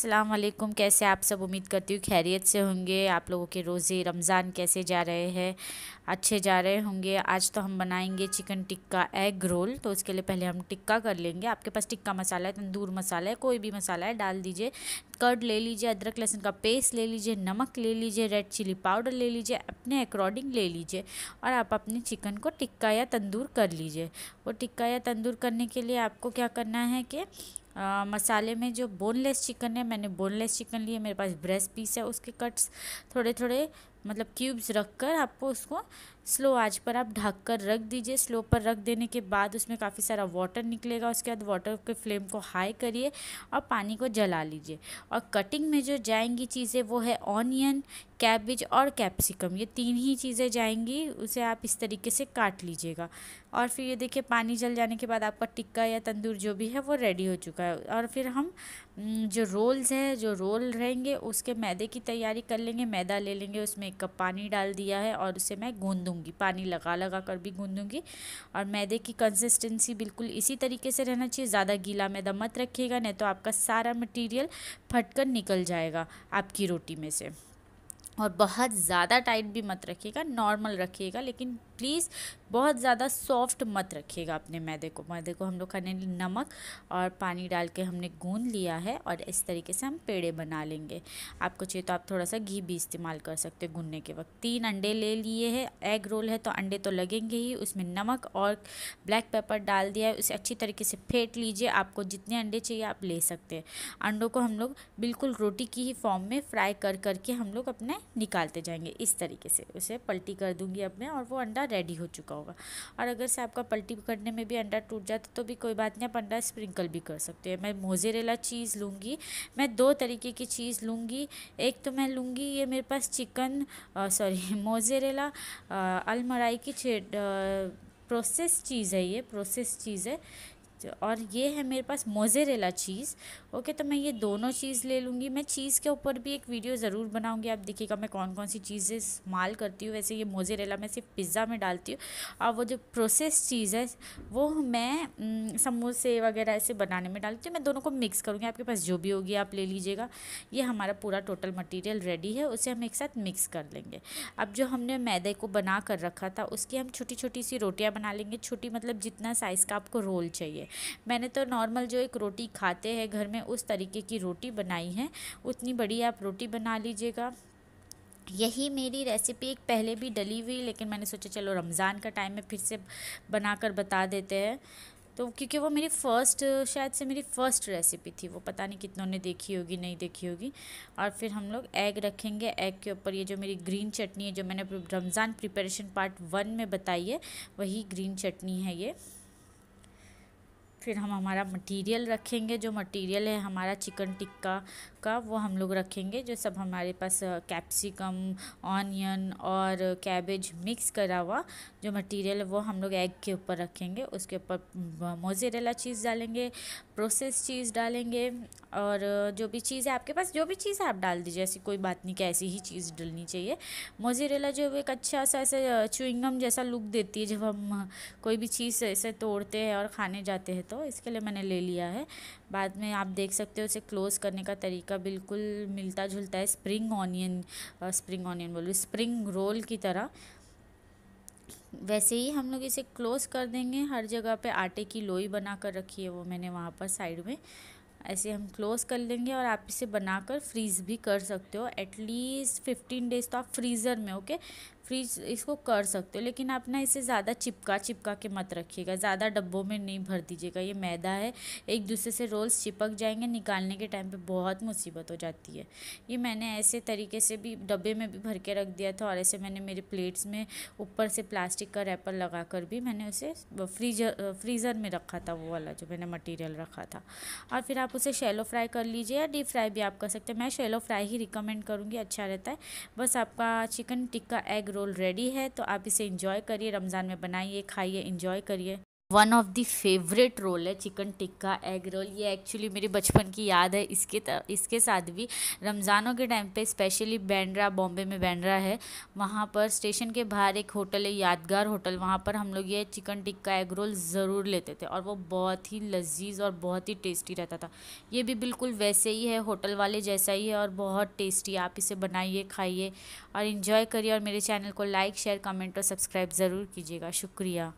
असलकुम कैसे आप सब उम्मीद करती हूँ खैरियत से होंगे आप लोगों के रोज़े रमज़ान कैसे जा रहे हैं अच्छे जा रहे होंगे आज तो हम बनाएंगे चिकन टिक्का एग रोल तो उसके लिए पहले हम टिक्का कर लेंगे आपके पास टिक्का मसाला है तंदूर मसाला है कोई भी मसाला है डाल दीजिए कर्ड ले लीजिए अदरक लहसुन का पेस्ट ले लीजिए नमक ले लीजिए रेड चिली पाउडर ले लीजिए अपने अकॉर्डिंग ले लीजिए और आप अपने चिकन को टिक्का या तंदूर कर लीजिए वो टिक्का या तंदूर करने के लिए आपको क्या करना है कि मसाले में जो बोनलेस चिकन है मैंने बोनलेस चिकन लिए मेरे पास ब्रेस्ट पीस है उसके कट्स थोड़े थोड़े मतलब क्यूब्स रख कर आपको उसको स्लो आज पर आप ढक कर रख दीजिए स्लो पर रख देने के बाद उसमें काफ़ी सारा वाटर निकलेगा उसके बाद वाटर के फ्लेम को हाई करिए और पानी को जला लीजिए और कटिंग में जो जाएंगी चीज़ें वो है ऑनियन कैबिज और कैप्सिकम ये तीन ही चीज़ें जाएंगी उसे आप इस तरीके से काट लीजिएगा और फिर ये देखिए पानी जल जाने के बाद आपका टिक्का या तंदूर जो भी है वो रेडी हो चुका है और फिर हम जो रोल्स हैं जो रोल रहेंगे उसके मैदे की तैयारी कर लेंगे मैदा ले लेंगे उसमें एक कप पानी डाल दिया है और उसे मैं गूँ दूंगी पानी लगा लगा कर भी गूंदूंगी और मैदे की कंसिस्टेंसी बिल्कुल इसी तरीके से रहना चाहिए ज़्यादा गीला मैदा मत रखिएगा नहीं तो आपका सारा मटीरियल फटकर निकल जाएगा आपकी रोटी में से और बहुत ज़्यादा टाइट भी मत रखिएगा नॉर्मल रखिएगा लेकिन प्लीज़ बहुत ज़्यादा सॉफ्ट मत रखिएगा अपने मैदे को मैदे को हम लोग खाने नमक और पानी डाल के हमने गूंद लिया है और इस तरीके से हम पेड़े बना लेंगे आपको चाहिए तो आप थोड़ा सा घी भी इस्तेमाल कर सकते हैं गूनने के वक्त तीन अंडे ले लिए हैं एग रोल है तो अंडे तो लगेंगे ही उसमें नमक और ब्लैक पेपर डाल दिया है उसे अच्छी तरीके से फेंट लीजिए आपको जितने अंडे चाहिए आप ले सकते हैं अंडों को हम लोग बिल्कुल रोटी की ही फॉर्म में फ्राई कर करके हम लोग अपने निकालते जाएंगे इस तरीके से उसे पलटी कर दूंगी अब मैं और वो अंडा रेडी हो चुका होगा और अगर से आपका पल्टी करने में भी अंडा टूट जाता तो भी कोई बात नहीं आप अंडा स्प्रिंकल भी कर सकते हैं मैं मोजेरेला चीज़ लूँगी मैं दो तरीके की चीज़ लूँगी एक तो मैं लूँगी ये मेरे पास चिकन सॉरी मोजेरेला अलमराई की प्रोसेस चीज़ है ये प्रोसेस चीज़ है सकते हो और ये है मेरे पास मोज़ेरेला चीज़ ओके तो मैं ये दोनों चीज़ ले लूँगी मैं चीज़ के ऊपर भी एक वीडियो ज़रूर बनाऊँगी आप देखिएगा मैं कौन कौन सी चीज़ें इस्तेमाल करती हूँ वैसे ये मोज़ेरेला मैं सिर्फ पिज़्ज़ा में डालती हूँ और वो जो प्रोसेस चीज़ है वो मैं समोसे वगैरह ऐसे बनाने में डालती हूँ मैं दोनों को मिक्स करूँगी आपके पास जो भी होगी आप ले लीजिएगा ये हमारा पूरा टोटल मटेरियल रेडी है उसे हम एक साथ मिक्स कर लेंगे अब जो हमने मैदे को बना कर रखा था उसकी हम छोटी छोटी सी रोटियाँ बना लेंगे छोटी मतलब जितना साइज़ का आपको रोल चाहिए मैंने तो नॉर्मल जो एक रोटी खाते हैं घर में उस तरीके की रोटी बनाई है उतनी बड़ी आप रोटी बना लीजिएगा यही मेरी रेसिपी एक पहले भी डली हुई लेकिन मैंने सोचा चलो रमज़ान का टाइम में फिर से बनाकर बता देते हैं तो क्योंकि वो मेरी फ़र्स्ट शायद से मेरी फ़र्स्ट रेसिपी थी वो पता नहीं कितनों ने देखी होगी नहीं देखी होगी और फिर हम लोग एग रखेंगे एग के ऊपर ये जो मेरी ग्रीन चटनी है जो मैंने रमज़ान प्रिपरेशन पार्ट वन में बताई है वही ग्रीन चटनी है ये फिर हम हमारा मटेरियल रखेंगे जो मटेरियल है हमारा चिकन टिक्का का वो हम लोग रखेंगे जो सब हमारे पास कैप्सिकम ऑनियन और कैबेज मिक्स करा हुआ जो मटेरियल है वो हम लोग एग के ऊपर रखेंगे उसके ऊपर मोजेरेला चीज़ डालेंगे प्रोसेस चीज़ डालेंगे और जो भी चीज़ है आपके पास जो भी चीज़ है आप डाल दीजिए ऐसी कोई बात नहीं कि ऐसी ही चीज़ डालनी चाहिए मोजेरेला जो एक अच्छा सा ऐसे चुइंगम जैसा लुक देती है जब हम कोई भी चीज़ ऐसे तोड़ते हैं और खाने जाते हैं तो इसके लिए मैंने ले लिया है बाद में आप देख सकते हो उसे क्लोज़ करने का तरीका का बिल्कुल मिलता जुलता है स्प्रिंग ऑनियन स्प्रिंग ऑनियन बोलो स्प्रिंग रोल की तरह वैसे ही हम लोग इसे क्लोज कर देंगे हर जगह पे आटे की लोई बना कर रखी है वो मैंने वहाँ पर साइड में ऐसे हम क्लोज़ कर लेंगे और आप इसे बनाकर फ्रीज़ भी कर सकते हो एटलीस्ट फिफ्टीन डेज़ तो आप फ्रीज़र में ओके फ्रीज इसको कर सकते हो लेकिन आप ना इसे ज़्यादा चिपका चिपका के मत रखिएगा ज़्यादा डब्बों में नहीं भर दीजिएगा ये मैदा है एक दूसरे से रोल्स चिपक जाएंगे निकालने के टाइम पे बहुत मुसीबत हो जाती है ये मैंने ऐसे तरीके से भी डब्बे में भी भर के रख दिया था और ऐसे मैंने मेरे प्लेट्स में ऊपर से प्लास्टिक का रैपर लगा कर भी मैंने उसे फ्रीजर फ्रीज़र में रखा था वो वाला जो मैंने मटीरियल रखा था और फिर आप उसे शेलो फ्राई कर लीजिए या डीप फ्राई भी आप कर सकते हैं मैं शेलो फ्राई ही रिकमेंड करूँगी अच्छा रहता है बस आपका chicken tikka egg roll roll ready है तो आप इसे इंजॉय करिए रमज़ान में बनाइए खाइए इंजॉय करिए one of the favourite roll है चिकन टिक्का एग रोल ये एक्चुअली मेरे बचपन की याद है इसके इसके साथ भी रमज़ानों के टाइम पे स्पेशली बैंड्रा बॉम्बे में बैंड्रा है वहाँ पर स्टेशन के बाहर एक होटल है यादगार होटल वहाँ पर हम लोग ये चिकन टिक्का एग रोल ज़रूर लेते थे और वो बहुत ही लजीज और बहुत ही टेस्टी रहता था ये भी बिल्कुल वैसे ही है होटल वाले जैसा ही है और बहुत टेस्टी आप इसे बनाइए खाइए और इन्जॉय करिए और मेरे चैनल को लाइक शेयर कमेंट और सब्सक्राइब ज़रूर कीजिएगा शुक्रिया